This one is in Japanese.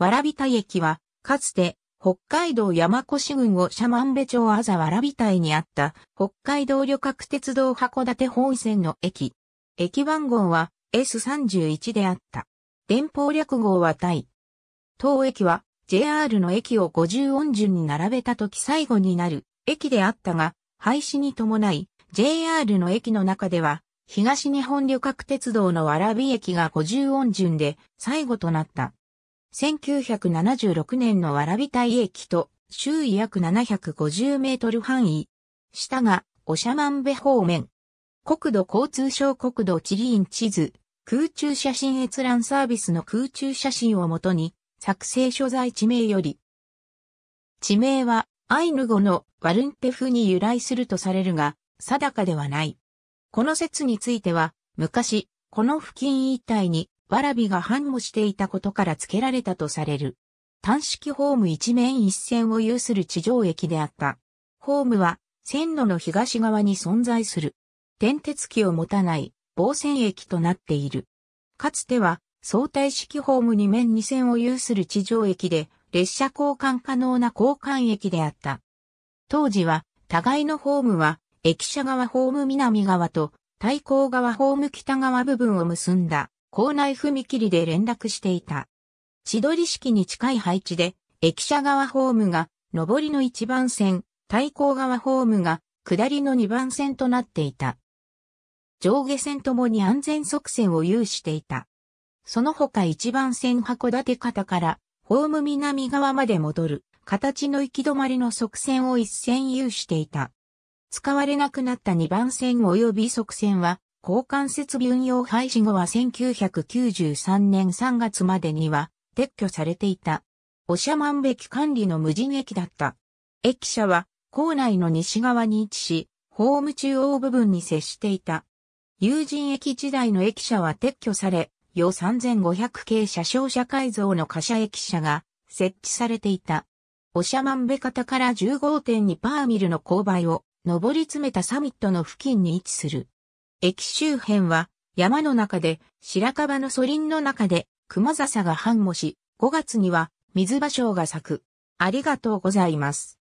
わらび台駅は、かつて、北海道山越郡を社万部町あざわらたいにあった、北海道旅客鉄道函館本線の駅。駅番号は S31 であった。電報略号は台。当駅は JR の駅を五十音順に並べた時最後になる駅であったが、廃止に伴い JR の駅の中では、東日本旅客鉄道のわらび駅が五十音順で最後となった。1976年の蕨台駅と周囲約750メートル範囲。下が、まんべ方面。国土交通省国土地理院地図、空中写真閲覧サービスの空中写真をもとに、作成所在地名より。地名は、アイヌ語のワルンテフに由来するとされるが、定かではない。この説については、昔、この付近一帯にわらびが繁茂していたことから付けられたとされる。単式ホーム一面一線を有する地上駅であった。ホームは線路の東側に存在する。電鉄機を持たない防線駅となっている。かつては相対式ホーム2面2線を有する地上駅で列車交換可能な交換駅であった。当時は互いのホームは駅舎側ホーム南側と対向側ホーム北側部分を結んだ校内踏切で連絡していた。千鳥式に近い配置で、駅舎側ホームが上りの1番線、対向側ホームが下りの2番線となっていた。上下線ともに安全側線を有していた。その他一番線函館方からホーム南側まで戻る形の行き止まりの側線を一線有していた。使われなくなった二番線及び側線は交換設備運用廃止後は1993年3月までには撤去されていた。おしゃまんべき管理の無人駅だった。駅舎は校内の西側に位置し、ホーム中央部分に接していた。友人駅時代の駅舎は撤去され、よ3500系車掌車改造の貨車駅舎が設置されていた。おしゃまんべ方から15.2パーミルの勾配を上り詰めたサミットの付近に位置する。駅周辺は山の中で白樺のリ林の中で熊笹が繁茂し、5月には水芭蕉が咲く。ありがとうございます。